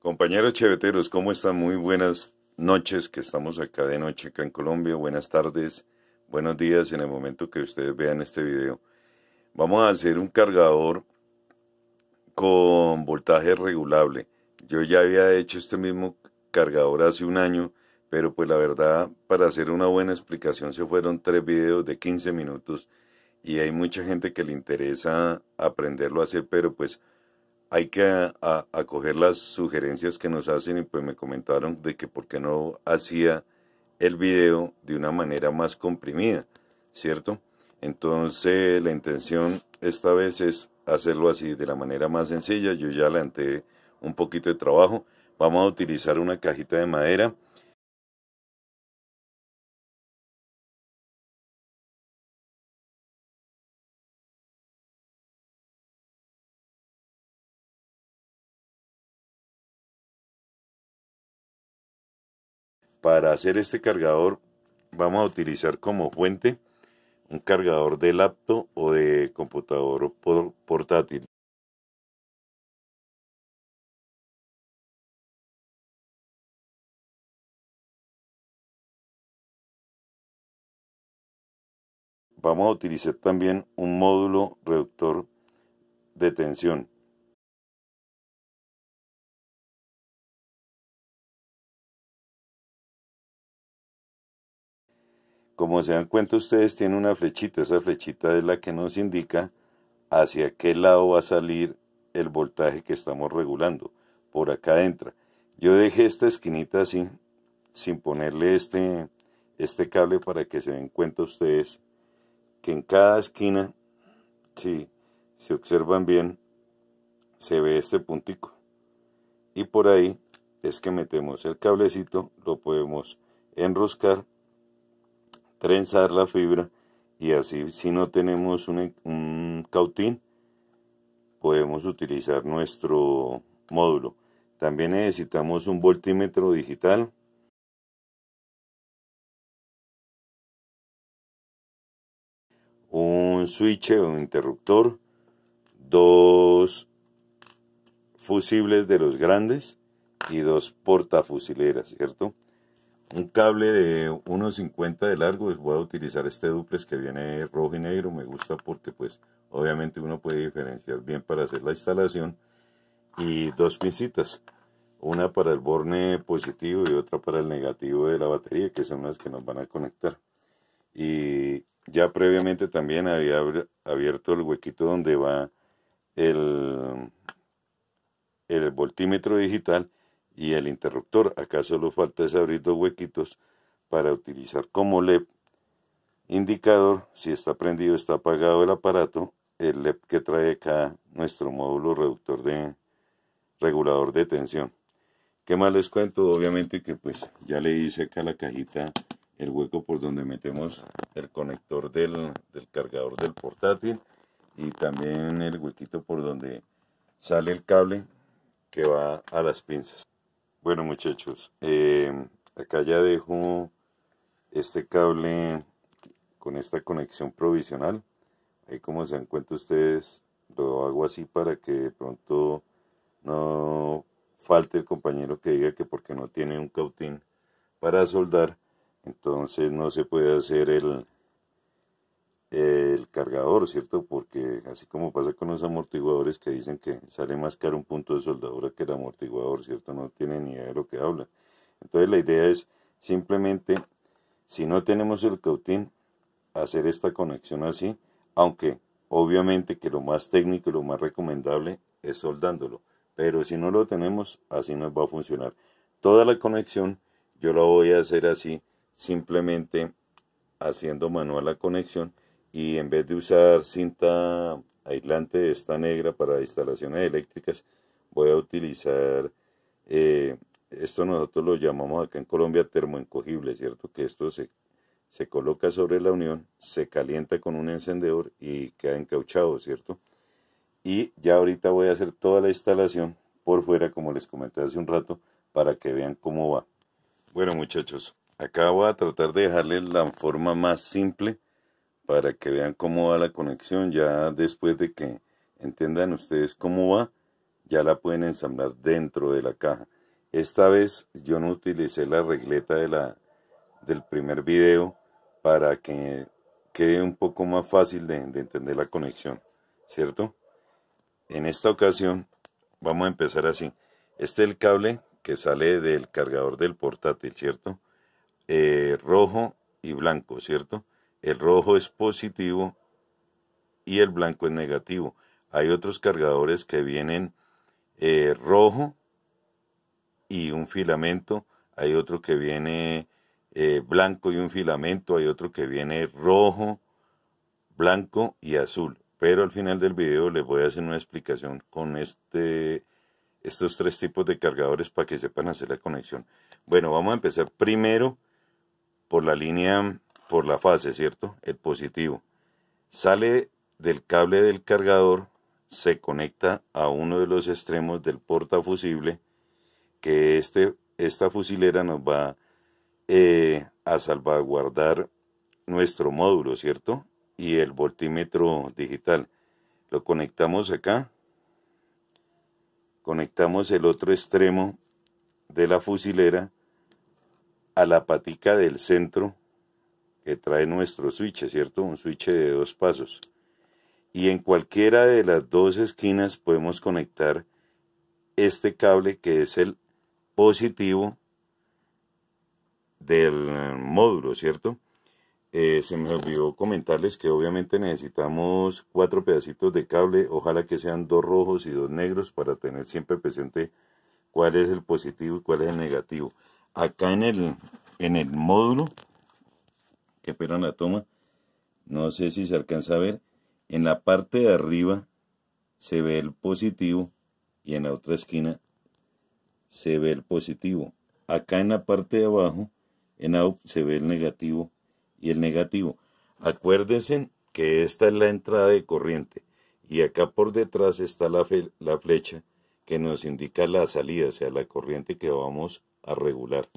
Compañeros cheveteros, ¿cómo están? Muy buenas noches, que estamos acá de noche, acá en Colombia. Buenas tardes, buenos días en el momento que ustedes vean este video. Vamos a hacer un cargador con voltaje regulable. Yo ya había hecho este mismo cargador hace un año, pero pues la verdad, para hacer una buena explicación se fueron tres videos de 15 minutos y hay mucha gente que le interesa aprenderlo a hacer, pero pues hay que acoger las sugerencias que nos hacen y pues me comentaron de que por qué no hacía el video de una manera más comprimida, ¿cierto? Entonces la intención esta vez es hacerlo así de la manera más sencilla, yo ya le adelanté un poquito de trabajo, vamos a utilizar una cajita de madera, Para hacer este cargador vamos a utilizar como fuente un cargador de laptop o de computador portátil. Vamos a utilizar también un módulo reductor de tensión. Como se dan cuenta ustedes, tiene una flechita. Esa flechita es la que nos indica hacia qué lado va a salir el voltaje que estamos regulando. Por acá entra. Yo dejé esta esquinita así, sin ponerle este, este cable para que se den cuenta ustedes que en cada esquina, si, se observan bien, se ve este puntico. Y por ahí es que metemos el cablecito, lo podemos enroscar trenzar la fibra y así si no tenemos e-, un, cautín podemos utilizar nuestro módulo. También necesitamos un voltímetro digital un switch o interruptor, dos fusibles de los grandes y dos portafusileras, ¿cierto? un cable de 1.50 de largo, pues voy a utilizar este duplex que viene rojo y negro, me gusta porque pues obviamente uno puede diferenciar bien para hacer la instalación y dos pincitas, una para el borne positivo y otra para el negativo de la batería que son las que nos van a conectar y ya previamente también había abierto el huequito donde va el voltímetro digital y el interruptor. Acá solo falta es abrir dos huequitos para utilizar como LED indicador si está prendido o está apagado el aparato el LED que trae acá nuestro módulo reductor de regulador de tensión ¿Qué más les cuento? Obviamente que pues ya le hice acá a la cajita el hueco por donde metemos el conector del, cargador del portátil y también el huequito por donde sale el cable que va a las pinzas. Bueno muchachos, em, acá ya dejo este cable con esta conexión provisional. Ahí como se dan cuenta ustedes, lo hago así para que de pronto no falte el compañero que diga que porque no tiene un cautín para soldar, entonces no se puede hacer el, el cargador, ¿cierto? Porque así como pasa con los amortiguadores que dicen que sale más caro un punto de soldadura que el amortiguador, ¿cierto? No tiene ni idea de lo que habla. Entonces la idea es simplemente, si no tenemos el cautín, hacer esta conexión así, aunque obviamente que lo más técnico y lo más recomendable es soldándolo. Pero si no lo tenemos, así nos va a funcionar. Toda la conexión yo la voy a hacer así, simplemente haciendo manual la conexión y en vez de usar cinta aislante esta negra para instalaciones eléctricas voy a utilizar eh, esto nosotros lo llamamos acá en Colombia termoencogible cierto que esto se, se coloca sobre la unión se calienta con un encendedor y queda encauchado cierto y ya ahorita voy a hacer toda la instalación por fuera como les comenté hace un rato para que vean cómo va bueno muchachos acá voy a tratar de dejarles la forma más simple para que vean cómo va la conexión. Ya después de que entiendan ustedes cómo va, ya la pueden ensamblar dentro de la caja. Esta vez yo no utilicé la regleta de la, del primer video para que quede un poco más fácil de, entender la conexión, ¿cierto? En esta ocasión vamos a empezar así. Este es el cable que sale del cargador del portátil, ¿cierto? Eh, rojo y blanco, ¿cierto? El rojo es positivo y el blanco es negativo. Hay otros cargadores que vienen eh, rojo y un filamento. Hay otro que viene eh, blanco y un filamento. Hay otro que viene rojo, blanco y azul. Pero al final del video les voy a hacer una explicación con este, estos tres tipos de cargadores para que sepan hacer la conexión. Bueno, vamos a empezar primero por la línea por la fase, ¿cierto? El positivo. Sale del cable del cargador, se conecta a uno de los extremos del portafusible, que este, esta fusilera nos va eh, a salvaguardar nuestro módulo, ¿cierto? Y el voltímetro digital. Lo conectamos acá. Conectamos el otro extremo de la fusilera a la patica del centro trae nuestro switch, ¿cierto? Un switch de dos pasos. Y en cualquiera de las dos esquinas podemos conectar este cable que es el positivo del módulo, ¿cierto? Eh, se me olvidó comentarles que obviamente necesitamos cuatro pedacitos de cable, ojalá que sean dos rojos y dos negros para tener siempre presente cuál es el positivo y cuál es el negativo. Acá en el, en el módulo qué pena la toma, no sé si se alcanza a ver, en la parte de arriba se ve el positivo y en la otra esquina se ve el positivo. Acá en la parte de abajo, en se ve el negativo y el negativo. Acuérdense que esta es la entrada de corriente y acá por detrás está la, la flecha que nos indica la salida, o sea, la corriente que vamos a regular.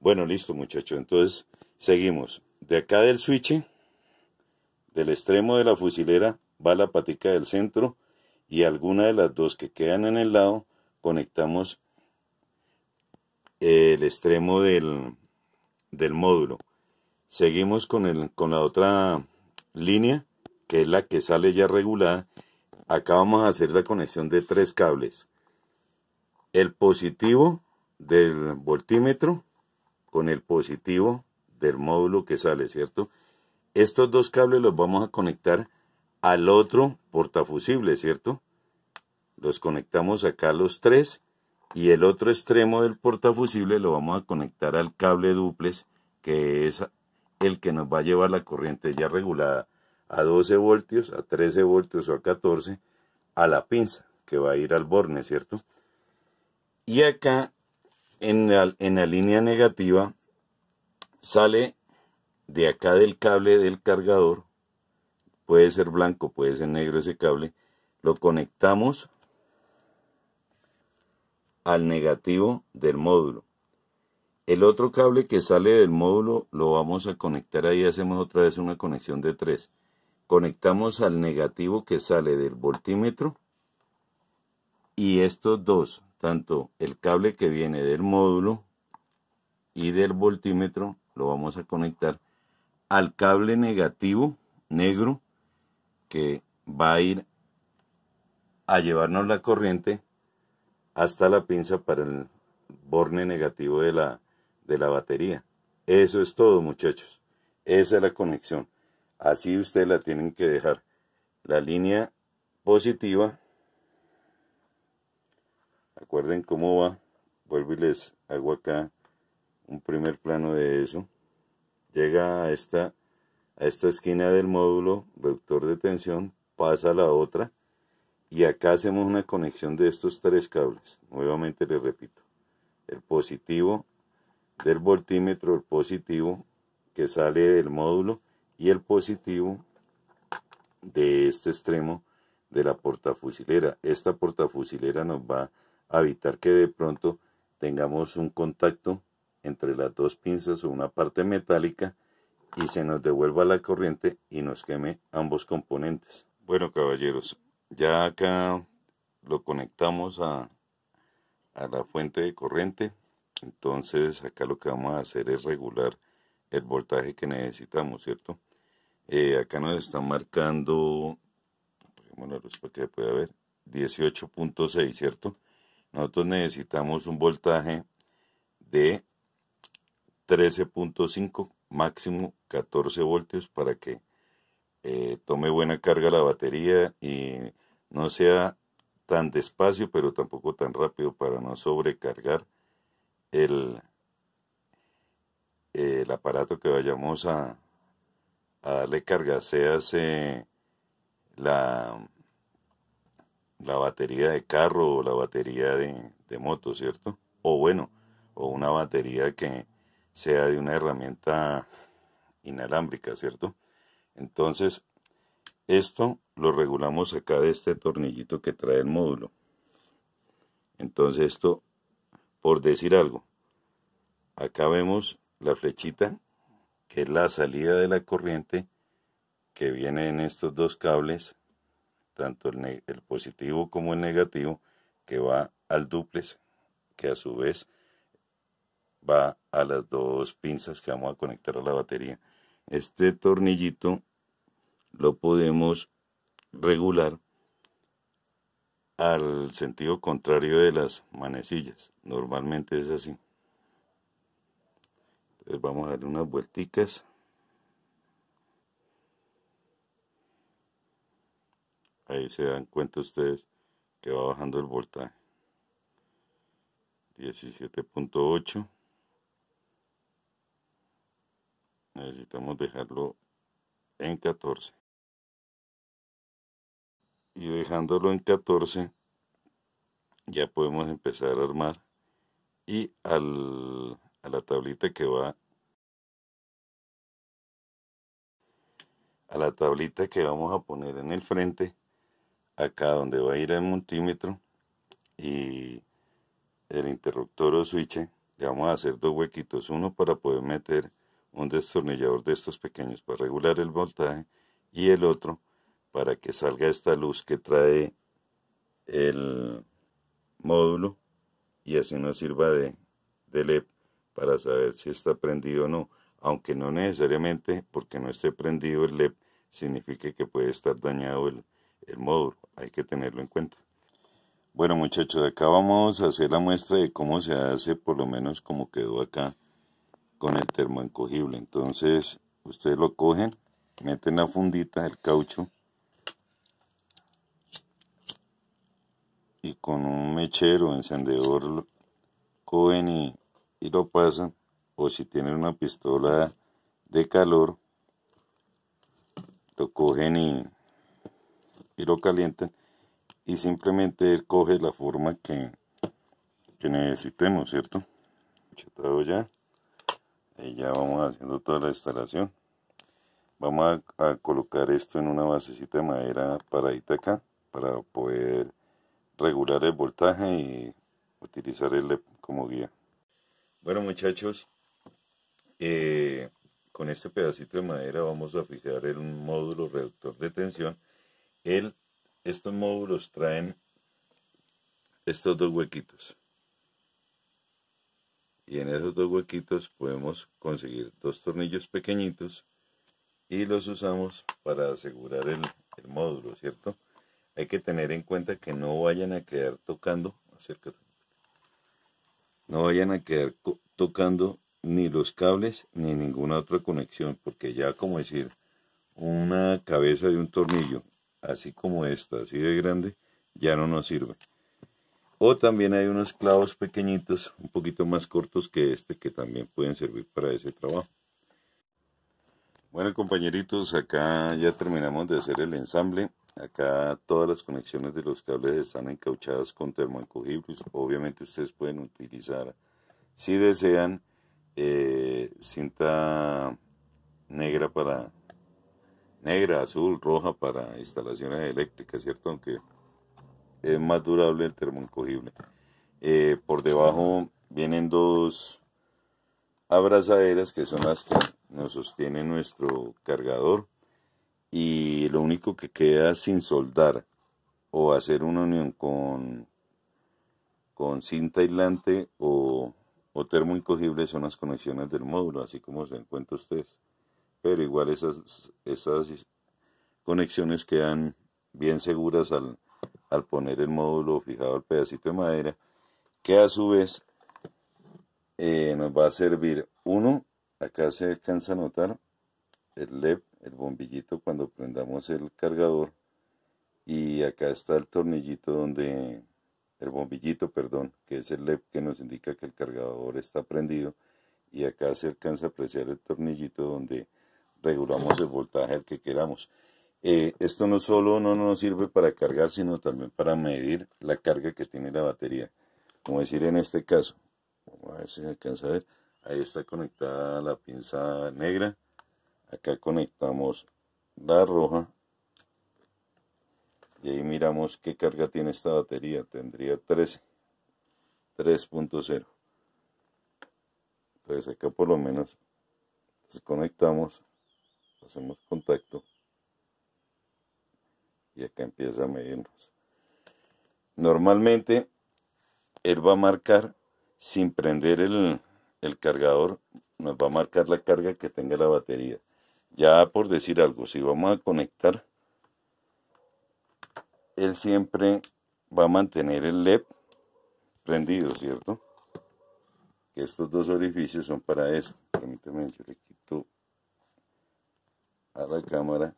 Bueno, listo muchachos, entonces seguimos. De acá del switch, del extremo de la fusilera, va la patica del centro y alguna de las dos que quedan en el lado conectamos el extremo del, del módulo. Seguimos con, con la otra línea, que es la que sale ya regulada. Acá vamos a hacer la conexión de tres cables. El positivo del voltímetro con el positivo del módulo que sale, ¿cierto? Estos dos cables los vamos a conectar al otro portafusible, ¿cierto? Los conectamos acá los tres y el otro extremo del portafusible lo vamos a conectar al cable duples que es el que nos va a llevar la corriente ya regulada a 12 voltios, a 13 voltios o a 14 a la pinza que va a ir al borne, ¿cierto? Y acá en la, en la línea negativa sale de acá del cable del cargador, puede ser blanco, puede ser negro ese cable, lo conectamos al negativo del módulo. El otro cable que sale del módulo lo vamos a conectar ahí, hacemos otra vez una conexión de tres. Conectamos al negativo que sale del voltímetro y estos dos, tanto el cable que viene del módulo y del voltímetro, lo vamos a conectar al cable negativo negro que va a ir a llevarnos la corriente hasta la pinza para el borne negativo de la, de la batería. Eso es todo muchachos. Esa es la conexión. Así ustedes la tienen que dejar. La línea positiva. Acuerden cómo va. Vuelvo y les hago acá un primer plano de eso. Llega a esta, a esta esquina del módulo reductor de tensión, pasa a la otra y acá hacemos una conexión de estos tres cables. Nuevamente les repito, el positivo del voltímetro, el positivo que sale del módulo y el positivo de este extremo de la portafusilera. Esta portafusilera nos va a evitar que de pronto tengamos un contacto entre las dos pinzas o una parte metálica y se nos devuelva la corriente y nos queme ambos componentes. Bueno caballeros, ya acá lo conectamos a, la fuente de corriente, entonces acá lo que vamos a hacer es regular el voltaje que necesitamos, ¿cierto? Eh, acá nos está marcando, para 18.6, ¿cierto? Nosotros necesitamos un voltaje de 13.5, máximo 14 voltios para que eh, tome buena carga la batería y no sea tan despacio, pero tampoco tan rápido para no sobrecargar eh, el, aparato que vayamos a, a darle carga, se hace la, la batería de carro o la batería de moto, ¿cierto? O bueno, o una batería que sea de una herramienta inalámbrica, ¿cierto? Entonces, esto lo regulamos acá de este tornillito que trae el módulo. Entonces esto, por decir algo, acá vemos la flechita, que es la salida de la corriente que viene en estos dos cables, tanto el, el positivo como el negativo, que va al duplex, que a su vez a las dos pinzas que vamos a conectar a la batería. Este tornillito lo podemos regular al sentido contrario de las manecillas. Normalmente es así. Entonces vamos a darle unas vueltas Ahí se dan cuenta ustedes que va bajando el voltaje. 17.8 necesitamos dejarlo en 14 y dejándolo en 14 ya podemos empezar a armar y al, a la tablita que va a la tablita que vamos a poner en el frente acá donde va a ir el multímetro y el interruptor o switch le vamos a hacer dos huequitos uno para poder meter un destornillador de estos pequeños para regular el voltaje y el otro para que salga esta luz que trae el módulo y así nos sirva de, de LED para saber si está prendido o no aunque no necesariamente porque no esté prendido el LED significa que puede estar dañado el, el módulo hay que tenerlo en cuenta bueno muchachos acá vamos a hacer la muestra de cómo se hace por lo menos como quedó acá con el termoencogible. Entonces, ustedes lo cogen, meten la fundita, del caucho, y con un mechero, encendedor, cogen y, lo pasan. O si tienen una pistola de calor, lo cogen y, lo calientan. Y simplemente él coge la forma que, que necesitemos, ¿cierto? Chetado ya y ya vamos haciendo toda la instalación vamos a, colocar esto en una basecita de madera paradita acá para poder regular el voltaje y utilizar el como guía bueno muchachos eh, con este pedacito de madera vamos a fijar el módulo reductor de tensión el, estos módulos traen estos dos huequitos y en esos dos huequitos podemos conseguir dos tornillos pequeñitos y los usamos para asegurar el, módulo, ¿cierto? Hay que tener en cuenta que no vayan a quedar tocando, acércate, no vayan a quedar tocando ni los cables ni ninguna otra conexión, porque ya como decir, una cabeza de un tornillo, así como esta, así de grande, ya no nos sirve. O también hay unos clavos pequeñitos, un poquito más cortos que este, que también pueden servir para ese trabajo. Bueno compañeritos, acá ya terminamos de hacer el ensamble. Acá todas las conexiones de los cables están encauchadas con termoencogibles. Obviamente ustedes pueden utilizar, si desean, eh, cinta negra para negra, azul, roja para instalaciones eléctricas, ¿cierto? Aunque es más durable el termoincogible. Eh, por debajo vienen dos abrazaderas que son las que nos sostiene nuestro cargador y lo único que queda sin soldar o hacer una unión con, con cinta aislante o, o termo son las conexiones del módulo, así como se encuentra ustedes Pero igual esas, esas conexiones quedan bien seguras al, al poner el módulo fijado al pedacito de madera, que a su vez eh, nos va a servir, uno, acá se alcanza a notar el LED, el bombillito cuando prendamos el cargador, y acá está el tornillito donde, el bombillito, perdón, que es el LED que nos indica que el cargador está prendido, y acá se alcanza a apreciar el tornillito donde regulamos el voltaje al que queramos. Eh, esto no solo no nos sirve para cargar, sino también para medir la carga que tiene la batería. Como decir en este caso, a ver si alcanza a ver, ahí está conectada la pinza negra, acá conectamos la roja y ahí miramos qué carga tiene esta batería, tendría 13, 3.0. Entonces acá por lo menos desconectamos, hacemos contacto y acá empieza a medirnos. Normalmente él va a marcar sin prender el, cargador, nos va a marcar la carga que tenga la batería. Ya por decir algo, si vamos a conectar, él siempre va a mantener el LED prendido, ¿cierto? que Estos dos orificios son para eso. permíteme yo le quito a la cámara.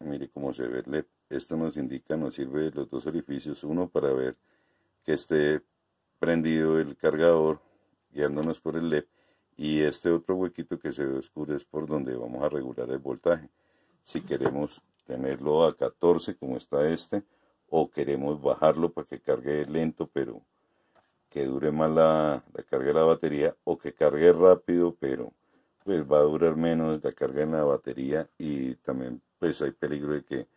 Mire cómo se ve el LED. Esto nos indica, nos sirve los dos orificios, uno para ver que esté prendido el cargador guiándonos por el LED y este otro huequito que se ve oscuro es por donde vamos a regular el voltaje. Si queremos tenerlo a 14 como está este o queremos bajarlo para que cargue lento pero que dure más la, la carga de la batería o que cargue rápido pero pues va a durar menos la carga en la batería y también pues hay peligro de que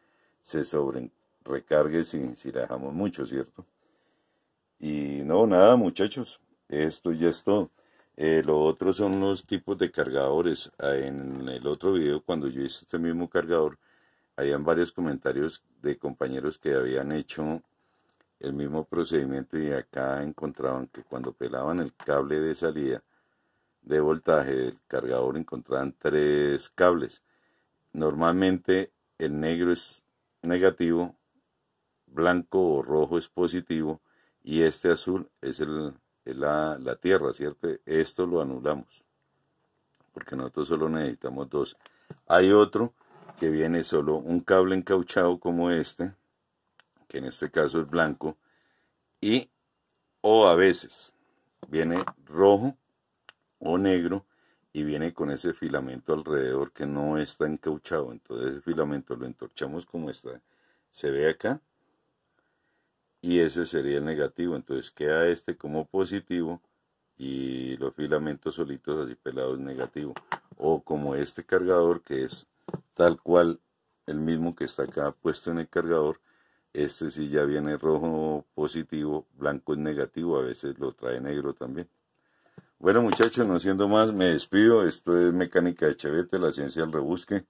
se sobrecargue si, si la dejamos mucho, ¿cierto? Y no, nada, muchachos, esto y es todo. Eh, lo otro son los tipos de cargadores. Ah, en el otro video, cuando yo hice este mismo cargador, habían varios comentarios de compañeros que habían hecho el mismo procedimiento y acá encontraban que cuando pelaban el cable de salida de voltaje del cargador encontraban tres cables. Normalmente el negro es negativo, blanco o rojo es positivo y este azul es, el, la, la, tierra, ¿cierto? Esto lo anulamos porque nosotros solo necesitamos dos. Hay otro que viene solo un cable encauchado como este, que en este caso es blanco, y o a veces viene rojo o negro y viene con ese filamento alrededor que no está encauchado. Entonces ese filamento lo entorchamos como está. Se ve acá. Y ese sería el negativo. Entonces queda este como positivo y los filamentos solitos así pelados negativo. O como este cargador que es tal cual el mismo que está acá puesto en el cargador. Este sí ya viene rojo positivo, blanco es negativo, a veces lo trae negro también. Bueno, muchachos, no siendo más, me despido. Esto es Mecánica de Chavete, la ciencia del rebusque.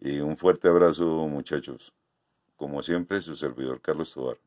Y un fuerte abrazo, muchachos. Como siempre, su servidor Carlos Tobar.